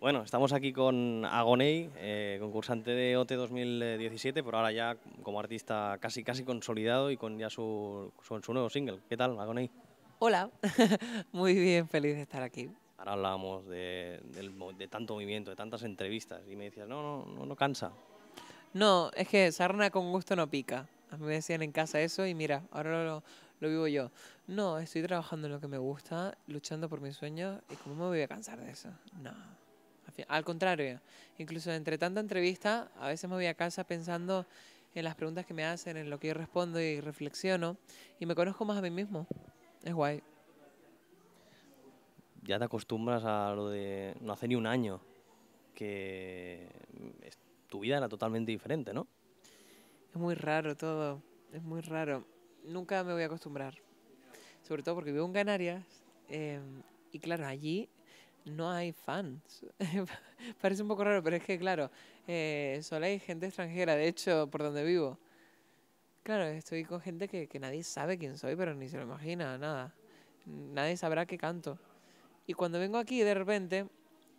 Bueno, estamos aquí con Agoney, eh, concursante de OT 2017, pero ahora ya como artista casi casi consolidado y con ya su, su, nuevo single. ¿Qué tal, Agoney? Hola, muy bien, feliz de estar aquí. Ahora hablábamos de, tanto movimiento, de tantas entrevistas, y me decías, no, no, no, no cansa. No, es que sarna con gusto no pica. A mí me decían en casa eso y mira, ahora lo, lo vivo yo. No, estoy trabajando en lo que me gusta, luchando por mis sueños, y cómo me voy a cansar de eso. No. Al contrario, incluso entre tanta entrevista, a veces me voy a casa pensando en las preguntas que me hacen, en lo que yo respondo y reflexiono, y me conozco más a mí mismo. Es guay. Ya te acostumbras a lo de no hace ni un año, que tu vida era totalmente diferente, ¿no? Es muy raro todo, es muy raro. Nunca me voy a acostumbrar, sobre todo porque vivo en Canarias, eh, y claro, allí no hay fans. Parece un poco raro, pero es que, claro, eh, solo hay gente extranjera, de hecho, por donde vivo. Claro, estoy con gente que, nadie sabe quién soy, pero ni se lo imagina, nada. Nadie sabrá qué canto. Y cuando vengo aquí, de repente,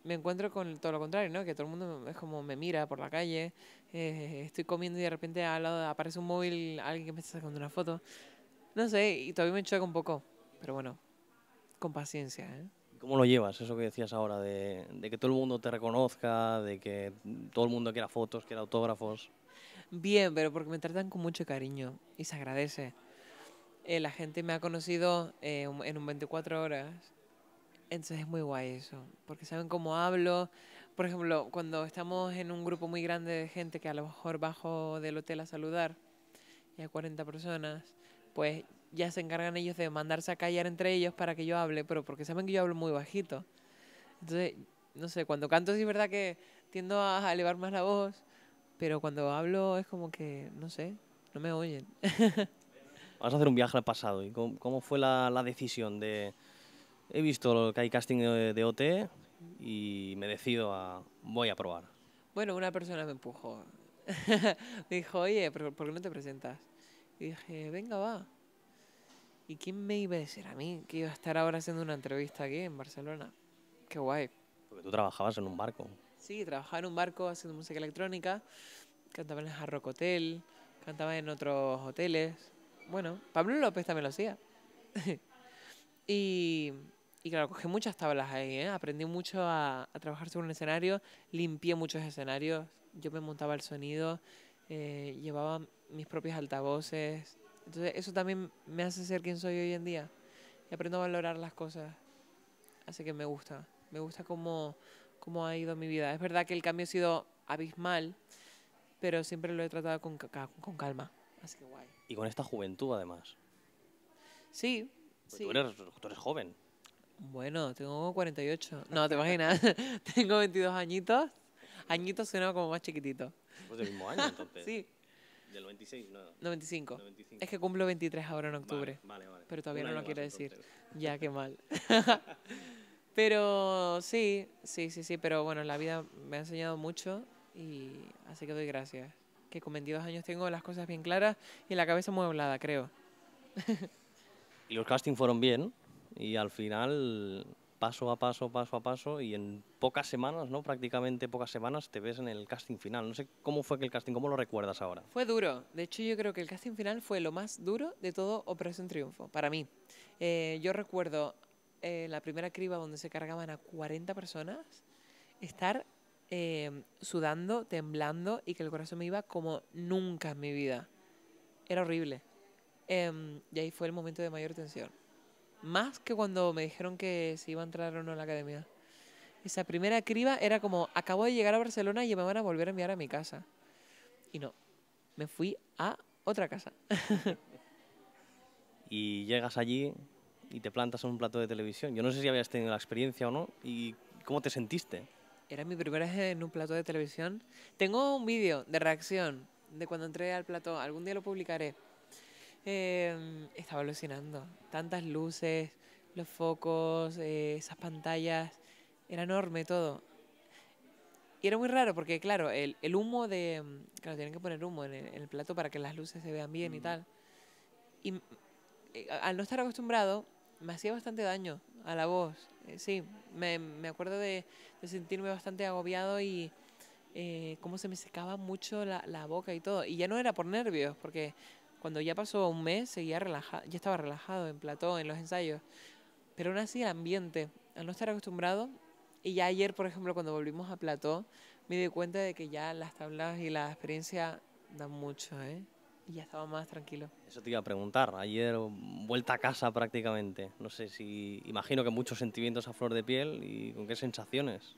me encuentro con todo lo contrario, ¿no? Que todo el mundo es como me mira por la calle, eh, estoy comiendo y de repente al lado aparece un móvil, alguien que me está sacando una foto. No sé, y todavía me choca un poco, pero bueno, con paciencia, ¿eh? ¿Cómo lo llevas? Eso que decías ahora, de, que todo el mundo te reconozca, de que todo el mundo quiera fotos, quiera autógrafos. Bien, pero porque me tratan con mucho cariño y se agradece. Eh, la gente me ha conocido eh, en un 24 horas, entonces es muy guay eso, porque saben cómo hablo. Por ejemplo, cuando estamos en un grupo muy grande de gente que a lo mejor bajo del hotel a saludar y hay 40 personas, pues ya se encargan ellos de mandarse a callar entre ellos para que yo hable, pero porque saben que yo hablo muy bajito. Entonces, no sé, cuando canto sí es verdad que tiendo a elevar más la voz, pero cuando hablo es como que, no sé, no me oyen. Vas a hacer un viaje al pasado. ¿Y cómo, fue la, decisión de... He visto que hay casting de, OT y me decido a... Voy a probar. Bueno, una persona me empujó. me dijo, oye, ¿por qué no te presentas? Y dije, venga, va. ¿Y quién me iba a decir a mí que iba a estar ahora haciendo una entrevista aquí en Barcelona? Qué guay. Porque tú trabajabas en un barco. Sí, trabajaba en un barco haciendo música electrónica, cantaba en el Hotel, cantaba en otros hoteles. Bueno, Pablo López también lo hacía. y, claro, cogí muchas tablas ahí, ¿eh? aprendí mucho a, a trabajar sobre un escenario, limpié muchos escenarios, yo me montaba el sonido, eh, llevaba mis propios altavoces. Entonces eso también me hace ser quien soy hoy en día. Y aprendo a valorar las cosas. Así que me gusta. Me gusta cómo, cómo ha ido mi vida. Es verdad que el cambio ha sido abismal, pero siempre lo he tratado con, con calma. Así que guay. Y con esta juventud además. Sí. sí. Tú, eres, tú eres joven. Bueno, tengo 48. No, te imaginas. tengo 22 añitos. Añitos suena como más chiquitito. Pues del mismo año, entonces. sí. Del 96, no. 95. Es que cumplo 23 ahora en octubre. Vale, vale. Pero todavía no lo quiero decir. Ya, qué mal. pero sí, sí, sí, sí. Pero bueno, la vida me ha enseñado mucho y así que doy gracias. Que con 22 años tengo las cosas bien claras y la cabeza muy hablada, creo. y los castings fueron bien y al final paso a paso, paso a paso, y en pocas semanas, ¿no? Prácticamente pocas semanas te ves en el casting final. No sé cómo fue que el casting, ¿cómo lo recuerdas ahora? Fue duro. De hecho, yo creo que el casting final fue lo más duro de todo Operación Triunfo, para mí. Eh, yo recuerdo eh, la primera criba donde se cargaban a 40 personas, estar eh, sudando, temblando y que el corazón me iba como nunca en mi vida. Era horrible. Em, y ahí fue el momento de mayor tensión más que cuando me dijeron que se iba a entrar o no en la academia. Esa primera criba era como, acabo de llegar a Barcelona y me van a volver a enviar a mi casa. Y no, me fui a otra casa. y llegas allí y te plantas en un plato de televisión. Yo no sé si habías tenido la experiencia o no. ¿Y cómo te sentiste? Era mi primera vez en un plato de televisión. Tengo un vídeo de reacción de cuando entré al plato. Algún día lo publicaré. Em, estaba alucinando. Tantas luces, los focos, eh, esas pantallas. Era enorme todo. Y era muy raro porque, claro, el, humo de... Claro, tienen que poner humo en el, plato para que las luces se vean bien y mm. tal. Y eh, al no estar acostumbrado, me hacía bastante daño a la voz. Eh, sí, me, acuerdo de, sentirme bastante agobiado y cómo se me secaba mucho la, boca y todo. Y ya no era por nervios, porque cuando ya pasó un mes, seguía relajado, ya estaba relajado en plató, en los ensayos. Pero aún así el ambiente, al no estar acostumbrado, y ya ayer, por ejemplo, cuando volvimos a plató, me di cuenta de que ya las tablas y la experiencia dan mucho, ¿eh? Y ya estaba más tranquilo. Eso te iba a preguntar. Ayer vuelta a casa prácticamente. No sé si imagino que muchos sentimientos a flor de piel y con qué sensaciones.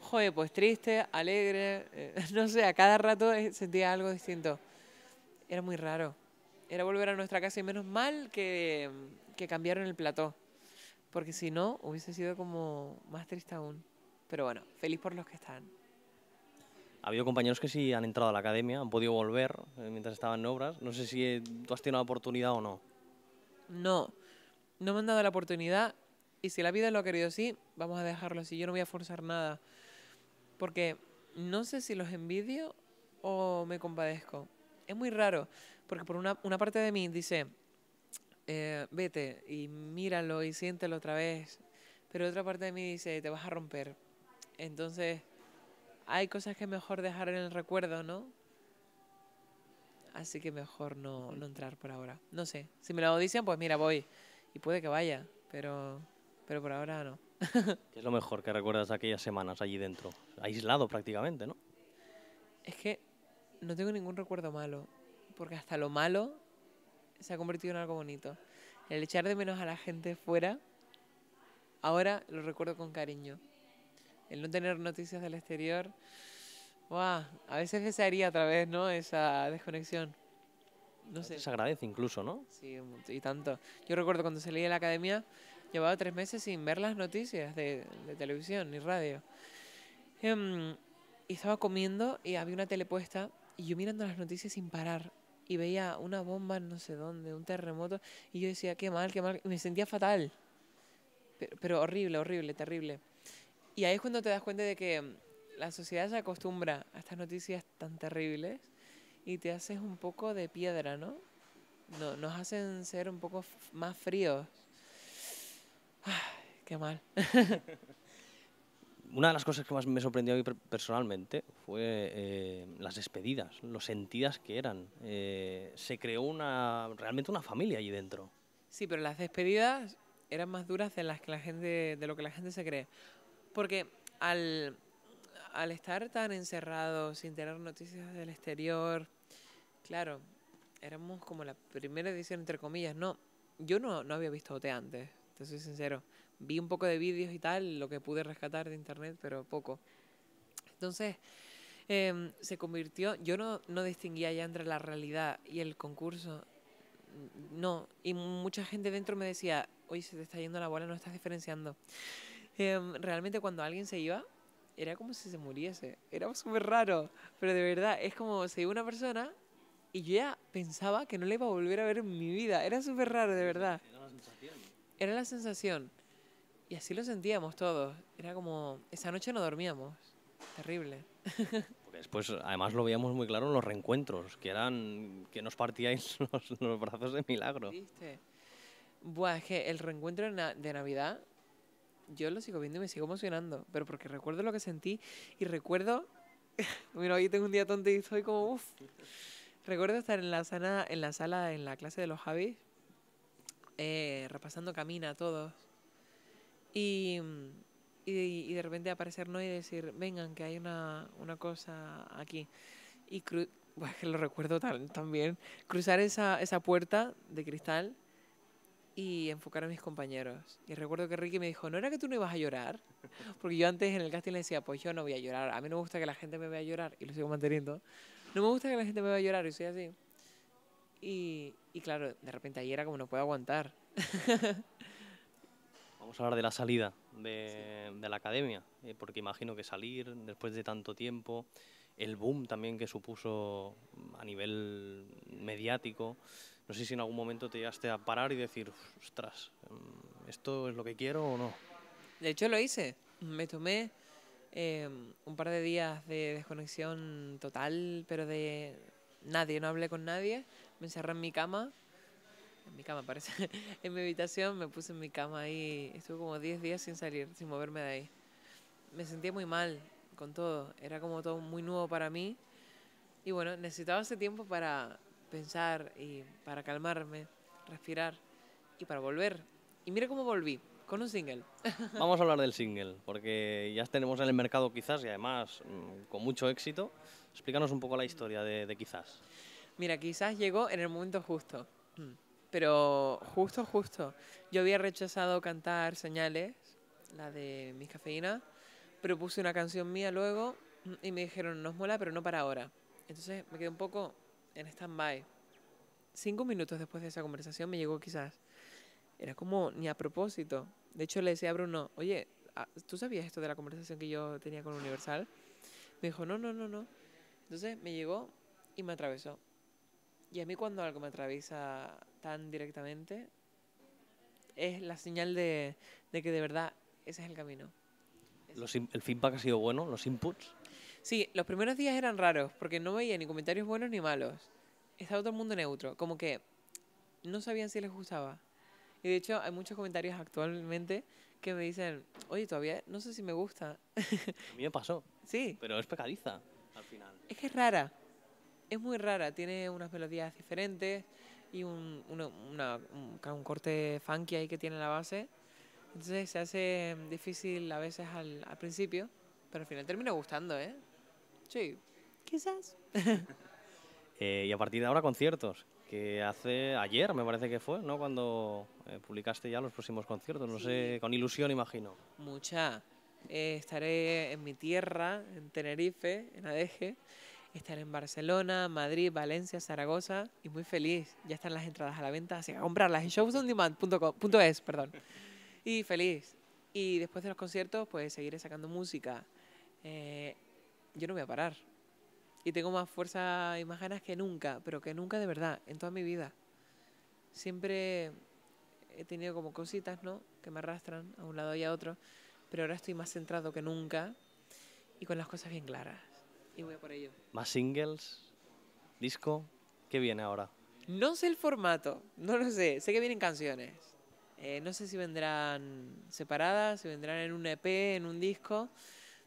Joder, pues triste, alegre, eh, no sé, a cada rato eh, sentía algo distinto. Era muy raro. Era volver a nuestra casa y menos mal que, que cambiaron el plató. Porque si no, hubiese sido como más triste aún. Pero bueno, feliz por los que están. Ha habido compañeros que sí han entrado a la academia, han podido volver eh, mientras estaban en obras. No sé si eh, tú has tenido la oportunidad o no. No, no me han dado la oportunidad y si la vida lo ha querido así, vamos a dejarlo así. Yo no voy a forzar nada. Porque no sé si los envidio o me compadezco es muy raro, porque por una, una parte de mí dice, eh, vete y míralo y siéntelo otra vez, pero otra parte de mí dice, te vas a romper. Entonces, hay cosas que mejor dejar en el recuerdo, ¿no? Así que mejor no, entrar por ahora. No sé, si me lo dicen, pues mira, voy. Y puede que vaya, pero, pero por ahora no. ¿Qué es lo mejor que recuerdas aquellas semanas allí dentro? Aislado prácticamente, ¿no? Es que no tengo ningún recuerdo malo, porque hasta lo malo se ha convertido en algo bonito. El echar de menos a la gente fuera, ahora lo recuerdo con cariño. El no tener noticias del exterior, a veces desearía otra vez, ¿no? Esa desconexión. No sé. Se agradece incluso, ¿no? Sí, y tanto. Yo recuerdo cuando salí de la academia, llevaba tres meses sin ver las noticias de, televisión ni radio. Em, y estaba comiendo y había una telepuesta y yo mirando las noticias sin parar. Y veía una bomba no sé dónde, un terremoto. Y yo decía, qué mal, qué mal. me sentía fatal. Pero, horrible, horrible, terrible. Y ahí es cuando te das cuenta de que mm, la sociedad se acostumbra a estas noticias tan terribles y te haces un poco de piedra, ¿no? no nos hacen ser un poco más fríos. Ah, qué mal. una de las cosas que más me sorprendió a mí personalmente fue eh, las despedidas, los sentidas que eran. Eh, se creó una realmente una familia allí dentro. Sí, pero las despedidas eran más duras de las que la gente, de lo que la gente se cree, porque al, al estar tan encerrados, sin tener noticias del exterior, claro, éramos como la primera edición entre comillas. No, yo no, no había visto OT antes soy sincero. Vi un poco de vídeos y tal, lo que pude rescatar de internet, pero poco. Entonces, eh, se convirtió, yo no, no distinguía ya entre la realidad y el concurso, no, y mucha gente dentro me decía, oye, se te está yendo la bola, no estás diferenciando. Eh, realmente cuando alguien se iba, era como si se muriese, era súper raro, pero de verdad, es como se iba una persona y yo ya pensaba que no le iba a volver a ver en mi vida, era súper raro, de verdad. Era una sensación era la sensación. Y así lo sentíamos todos. Era como, esa noche no dormíamos. Terrible. después, además, lo veíamos muy claro en los reencuentros, que eran que nos partíais los, brazos de milagro. ¿Viste? Buah, es que el reencuentro de Navidad, yo lo sigo viendo y me sigo emocionando, pero porque recuerdo lo que sentí y recuerdo, Mira, hoy tengo un día tonto y soy como, uff, recuerdo estar en la, en la sala, en la clase de los Javis eh, repasando camina todos. Y, y, de repente aparecer no y decir, vengan, que hay una, una cosa aquí. Y lo recuerdo también cruzar esa, esa puerta de cristal y enfocar a mis compañeros. Y recuerdo que Ricky me dijo, ¿no era que tú no ibas a llorar? Porque yo antes en el casting le decía, pues yo no voy a llorar, a mí no me gusta que la gente me vea llorar, y lo sigo manteniendo. No me gusta que la gente me vea llorar, y soy así. Y, claro, de repente ahí era como no puedo aguantar. Vamos a hablar de la salida de, la academia, eh, porque imagino que salir después de tanto tiempo, el boom también que supuso a nivel mediático, no sé si en algún momento te llegaste a parar y decir, ostras, mm, ¿esto es lo que quiero o no? De hecho lo hice, me tomé em, un par de días de desconexión total, pero de nadie, no hablé con nadie, me encerré en mi cama, en mi cama parece, en mi habitación, me puse en mi cama ahí, estuve como 10 días sin salir, sin moverme de ahí. Me sentía muy mal con todo, era como todo muy nuevo para mí y bueno, necesitaba ese tiempo para pensar y para calmarme, respirar y para volver. Y mira cómo volví, con un single. Vamos a hablar del single, porque ya tenemos en el mercado quizás y además mm, con mucho éxito. Explícanos un poco la historia de quizás. Mira, quizás llegó en el momento justo, pero justo, justo. Yo había rechazado cantar Señales, la de Mis Cafeína, pero puse una canción mía luego y me dijeron, nos mola, pero no para ahora. Entonces me quedé un poco en stand-by. Cinco minutos después de esa conversación me llegó quizás. Era como ni a propósito. De hecho le decía a Bruno, oye, ah, ¿tú sabías esto de la conversación que yo tenía con Universal? Me dijo, no, no, no, no. Entonces me llegó y me atravesó. Y a mí cuando algo me atraviesa tan directamente, es la señal de, que de verdad ese es el camino. ¿El feedback ha sido bueno? ¿Los inputs? Sí, los primeros días eran raros, porque no veía ni comentarios buenos ni malos. Estaba todo el mundo neutro, como que no sabían si les gustaba. Y de hecho hay muchos comentarios actualmente que me dicen, oye, todavía no sé si me gusta. A mí me pasó. Sí. Pero es pecadiza, al final. Es que es rara es muy rara, tiene unas melodías diferentes y un, un, corte funky ahí que tiene la base. Entonces se hace difícil a veces al, principio, pero al final termina gustando, ¿eh? Sí, quizás. Eh, y a partir de ahora conciertos, que hace ayer me parece que fue, ¿no? Cuando eh, publicaste ya los próximos conciertos, no sé, con ilusión imagino. Mucha. Eh, estaré en mi tierra, en Tenerife, en Adeje estar en Barcelona, Madrid, Valencia, Zaragoza y muy feliz. Ya están las entradas a la venta, así a comprarlas en showsondemand.es, perdón. Y feliz. Y después de los conciertos, pues seguiré sacando música. Eh, yo no voy a parar. Y tengo más fuerza y más ganas que nunca, pero que nunca de verdad, en toda mi vida. Siempre he tenido como cositas, ¿no? Que me arrastran a un lado y a otro, pero ahora estoy más centrado que nunca y con las cosas bien claras voy por ello. ¿Más singles? ¿Disco? ¿Qué viene ahora? No sé el formato, no lo sé. Sé que vienen canciones. Eh, no sé si vendrán separadas, si vendrán en un EP, en un disco,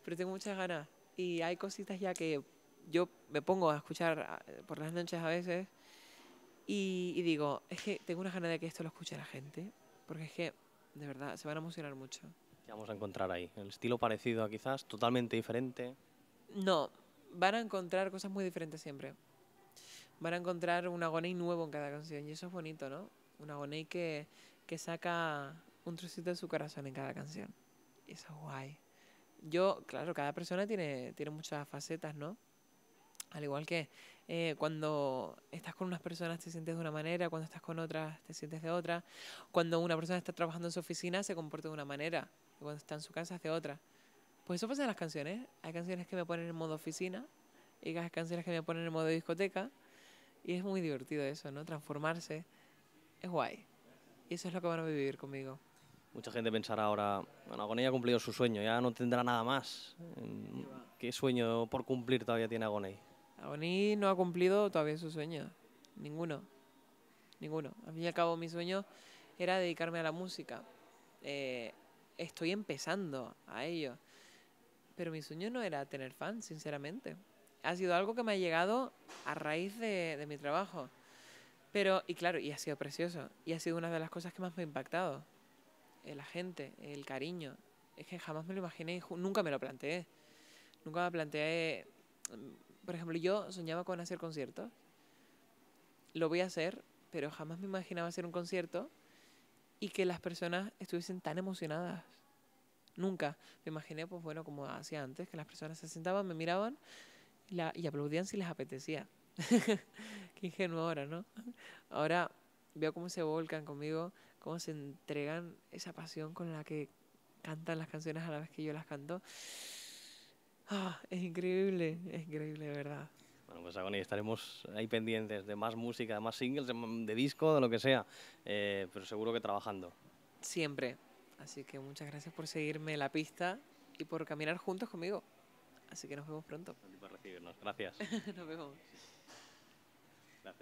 pero tengo muchas ganas. Y hay cositas ya que yo me pongo a escuchar ah, por las noches a veces y, digo, es que tengo una ganas de que esto lo escuche la gente, porque es que, de verdad, se van a emocionar mucho. ¿Qué vamos a encontrar ahí? ¿El estilo parecido a quizás? ¿Totalmente diferente? No, van a encontrar cosas muy diferentes siempre. Van a encontrar un agoné nuevo en cada canción y eso es bonito, ¿no? Un agoné que, saca un trocito de su corazón en cada canción. Y eso es guay. Yo, claro, cada persona tiene, tiene muchas facetas, ¿no? Al igual que eh, cuando estás con unas personas te sientes de una manera, cuando estás con otras te sientes de otra, cuando una persona está trabajando en su oficina se comporta de una manera, y cuando está en su casa es otra. Pues eso pasa en las canciones. Hay canciones que me ponen en modo oficina y hay canciones que me ponen en modo discoteca. Y es muy divertido eso, ¿no? Transformarse es guay. Y eso es lo que van a vivir conmigo. Mucha gente pensará ahora, bueno, ha cumplido su sueño, ya no tendrá nada más. ¿Qué sueño por cumplir todavía tiene Agony? Agoní no ha cumplido todavía su sueño. Ninguno. Ninguno. A fin y al cabo, mi sueño era dedicarme a la música. Eh, estoy empezando a ello. Pero mi sueño no era tener fans, sinceramente. Ha sido algo que me ha llegado a raíz de, mi trabajo. Pero, y claro, y ha sido precioso. Y ha sido una de las cosas que más me ha impactado. Eh, la gente, el cariño. Es que jamás me lo imaginé, nunca me lo planteé. Nunca me planteé... Mm, por ejemplo, yo soñaba con hacer conciertos. Lo voy a hacer, pero jamás me imaginaba hacer un concierto y que las personas estuviesen tan emocionadas Nunca. Me imaginé, pues bueno, como hacía antes, que las personas se sentaban, me miraban la, y aplaudían si les apetecía. Qué ingenuo ahora, ¿no? Ahora veo cómo se volcan conmigo, cómo se entregan esa pasión con la que cantan las canciones a la vez que yo las canto. Ah, es increíble, es increíble, de verdad. Bueno, pues Agoni, estaremos ahí pendientes de más música, de más singles, de, de disco, de lo que sea, eh, pero seguro que trabajando. Siempre, Así que muchas gracias por seguirme la pista y por caminar juntos conmigo. Así que nos vemos pronto. Por recibirnos. Gracias. nos vemos.